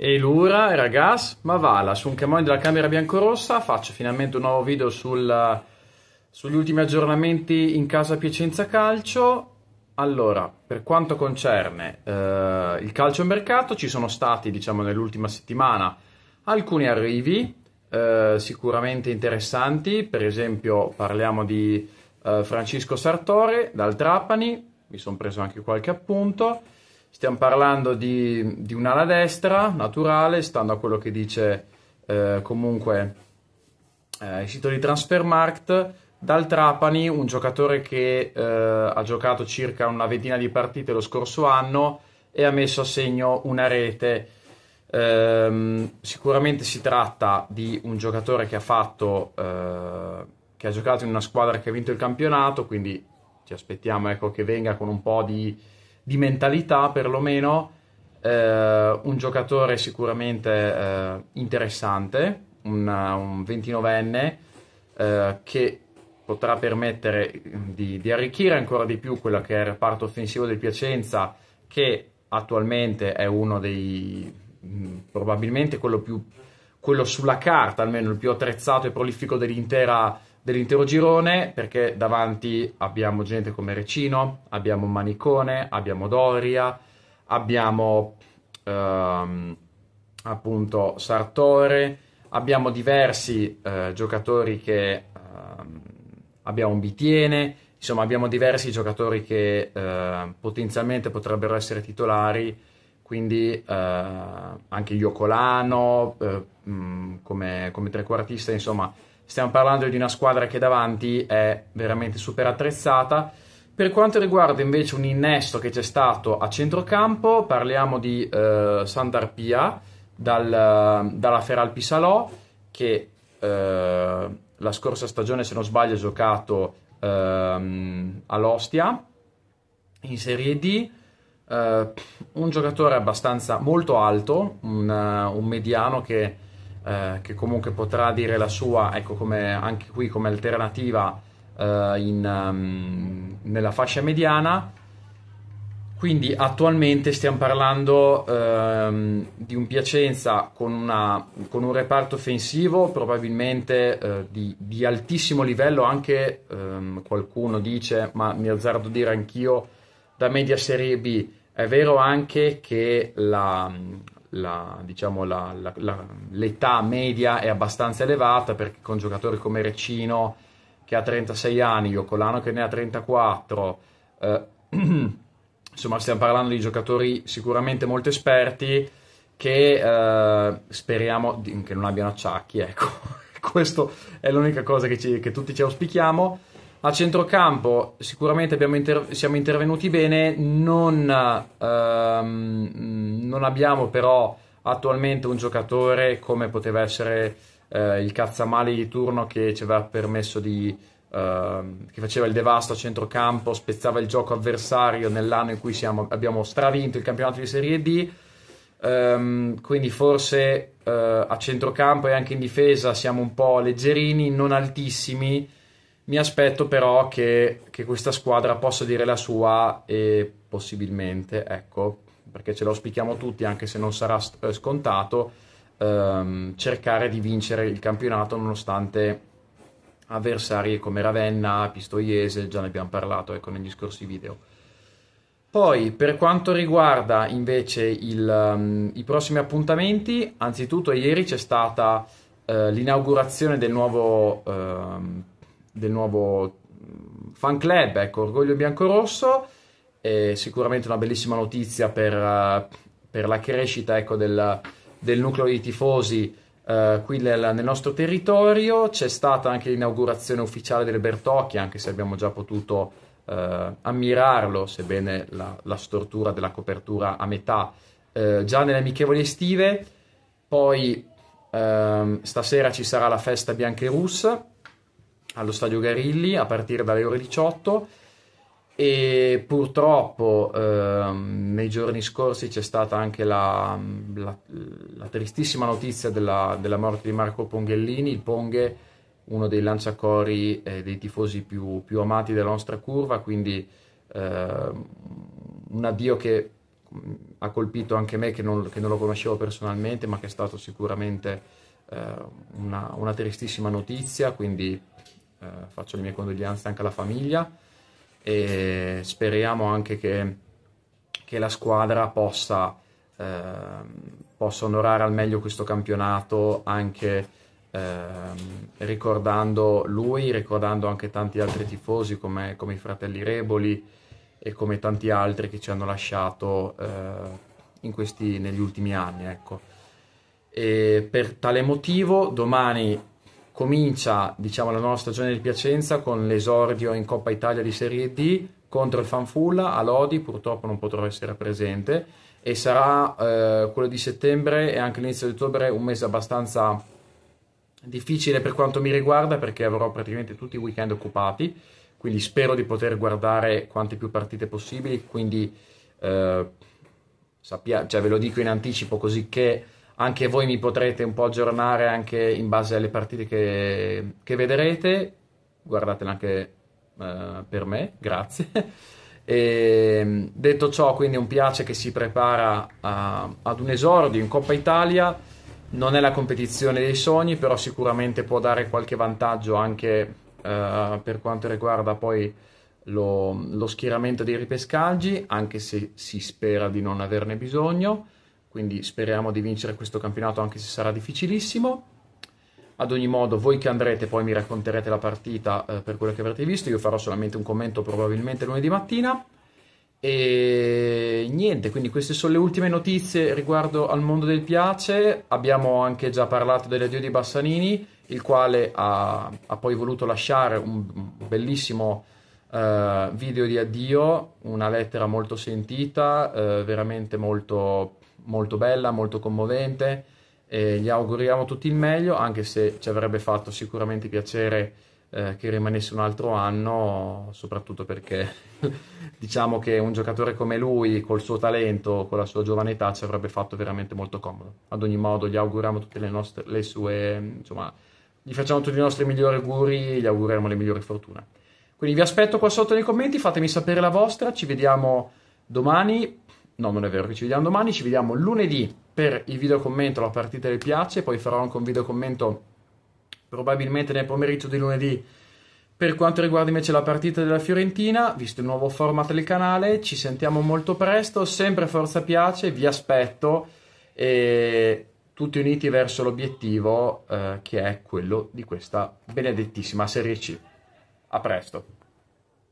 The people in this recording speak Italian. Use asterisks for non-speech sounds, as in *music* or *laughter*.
E l'ura, ragazzi, ma va là, su un camon della camera biancorossa faccio finalmente un nuovo video sul, sugli ultimi aggiornamenti in casa Piacenza Calcio. Allora, per quanto concerne eh, il calcio mercato, ci sono stati, diciamo, nell'ultima settimana alcuni arrivi eh, sicuramente interessanti, per esempio parliamo di eh, Francisco Sartore dal Trapani, mi sono preso anche qualche appunto, Stiamo parlando di, di un'ala destra naturale, stando a quello che dice eh, comunque eh, il sito di Transfermarkt. Dal Trapani, un giocatore che eh, ha giocato circa una ventina di partite lo scorso anno e ha messo a segno una rete. Ehm, sicuramente si tratta di un giocatore che ha fatto. Eh, che ha giocato in una squadra che ha vinto il campionato, quindi ci aspettiamo ecco, che venga con un po' di di mentalità perlomeno eh, un giocatore sicuramente eh, interessante, una, un, 29enne eh, che potrà permettere mm, di, di, arricchire ancora di più quello che è il reparto offensivo del Piacenza che attualmente è uno dei mm, probabilmente quello più quello sulla carta almeno il più attrezzato e prolifico dell'intera dell'intero girone perché davanti abbiamo gente come Recino, abbiamo Manicone, abbiamo Doria, abbiamo ehm, appunto Sartore, abbiamo diversi eh, giocatori che ehm, abbiamo Bitiene, insomma abbiamo diversi giocatori che eh, potenzialmente potrebbero essere titolari quindi eh, anche Iocolano eh, mm, come, come trequartista, insomma, stiamo parlando di una squadra che davanti è veramente super attrezzata. Per quanto riguarda invece un innesto che c'è stato a centrocampo, parliamo di eh, Sandarpia dal, dalla Feral Pisalò, che eh, la scorsa stagione, se non sbaglio, ha giocato ehm, all'Ostia in Serie D. Eh, un giocatore abbastanza molto alto, un, un mediano che eh, che comunque potrà dire la sua, ecco, come, anche qui come alternativa eh, in, um, nella fascia mediana. Quindi attualmente stiamo parlando ehm, di un Piacenza con, una, con, un reparto offensivo probabilmente eh, di, di, altissimo livello, anche ehm, qualcuno dice, ma mi azzardo a dire anch'io, da media serie B. È vero anche che la, la, diciamo, la, la, l'età media è abbastanza elevata perché con giocatori come Recino che ha 36 anni, Iocolano che ne ha 34, eh, *clears throat* insomma stiamo parlando di giocatori sicuramente molto esperti che eh, speriamo che non abbiano acciacchi, ecco, *laughs* questa è l'unica cosa che, ci, che tutti ci auspichiamo a centrocampo sicuramente inter- siamo intervenuti bene, non, ehm, non, abbiamo però attualmente un giocatore come poteva essere eh, il Cazzamali di turno che ci aveva permesso di... Ehm, che faceva il devasto a centrocampo, spezzava il gioco avversario nell'anno in cui siamo, abbiamo stravinto il campionato di Serie D. Um, ehm, quindi forse uh, a centrocampo e anche in difesa siamo un po' leggerini, non altissimi, mi aspetto però che, che, questa squadra possa dire la sua e possibilmente, ecco, perché ce lo spieghiamo tutti, anche se non sarà eh, scontato, ehm, cercare di vincere il campionato nonostante avversari come Ravenna, Pistoiese, già ne abbiamo parlato ecco, negli scorsi video. Poi, per quanto riguarda invece il, um, i prossimi appuntamenti, anzitutto ieri c'è stata uh, l'inaugurazione del nuovo... Uh, del nuovo mm, fan club, ecco, Orgoglio Biancorosso, è sicuramente una bellissima notizia per, eh, per la crescita ecco, del, del, nucleo di tifosi eh, qui nel, nel, nostro territorio, c'è stata anche l'inaugurazione ufficiale delle Bertocchi, anche se abbiamo già potuto eh, ammirarlo, sebbene la, la, stortura della copertura a metà, eh, già nelle amichevoli estive, poi ehm, stasera ci sarà la festa bianca e russa, allo Stadio Garilli a partire dalle ore 18 e purtroppo ehm, nei giorni scorsi c'è stata anche la, la, la tristissima notizia della, della, morte di Marco Ponghellini, il Ponghe, uno dei lanciacori e eh, dei tifosi più, più, amati della nostra curva, quindi ehm, un addio che mm, ha colpito anche me che non, che non, lo conoscevo personalmente, ma che è stato sicuramente eh, una, una tristissima notizia, quindi eh, faccio le mie condoglianze anche alla famiglia e speriamo anche che, che la squadra possa, eh, possa, onorare al meglio questo campionato anche eh, ricordando lui, ricordando anche tanti altri tifosi come, come, i fratelli Reboli e come tanti altri che ci hanno lasciato eh, questi, negli ultimi anni. Ecco. E per tale motivo domani comincia diciamo, la nuova stagione di Piacenza con l'esordio in Coppa Italia di Serie D contro il Fanfulla, a Lodi purtroppo non potrò essere presente e sarà eh, quello di settembre e anche l'inizio di ottobre un mese abbastanza difficile per quanto mi riguarda perché avrò praticamente tutti i weekend occupati, quindi spero di poter guardare quante più partite possibili, quindi eh, sappia- cioè, ve lo dico in anticipo così che anche voi mi potrete un po' aggiornare anche in base alle partite che, che vedrete, guardatela anche eh, per me, grazie. *laughs* E, ehm, detto ciò, quindi un piace che si prepara a, ad un esordio in Coppa Italia, non è la competizione dei sogni, però sicuramente può dare qualche vantaggio anche eh, per quanto riguarda poi lo, lo schieramento dei ripescaggi, anche se si spera di non averne bisogno quindi speriamo di vincere questo campionato anche se sarà difficilissimo. Ad ogni modo, voi che andrete poi mi racconterete la partita eh, per quello che avrete visto, io farò solamente un commento probabilmente lunedì mattina. E niente, quindi queste sono le ultime notizie riguardo al mondo del piace. Abbiamo anche già parlato dell'addio di Bassanini, il quale ha, ha poi voluto lasciare un bellissimo eh, video di addio, una lettera molto sentita, eh, veramente molto molto bella, molto commovente. E gli auguriamo tutti il meglio, anche se ci avrebbe fatto sicuramente piacere eh, che rimanesse un altro anno, soprattutto perché *laughs* diciamo che un giocatore come lui, col suo talento, con la sua giovane età, ci avrebbe fatto veramente molto comodo. Ad ogni modo, gli auguriamo tutte le, nostre, le sue, insomma, gli facciamo tutti i nostri migliori auguri, gli auguriamo le migliori fortune. Quindi vi aspetto qua sotto nei commenti, fatemi sapere la vostra, ci vediamo domani No, non è vero che ci vediamo domani, ci vediamo lunedì per il video commento alla partita del Piace, poi farò anche un video commento probabilmente nel pomeriggio di lunedì per quanto riguarda invece la partita della Fiorentina, visto il nuovo format del canale, ci sentiamo molto presto, sempre Forza Piace, vi aspetto e tutti uniti verso l'obiettivo eh, che è quello di questa benedettissima Serie C. A presto!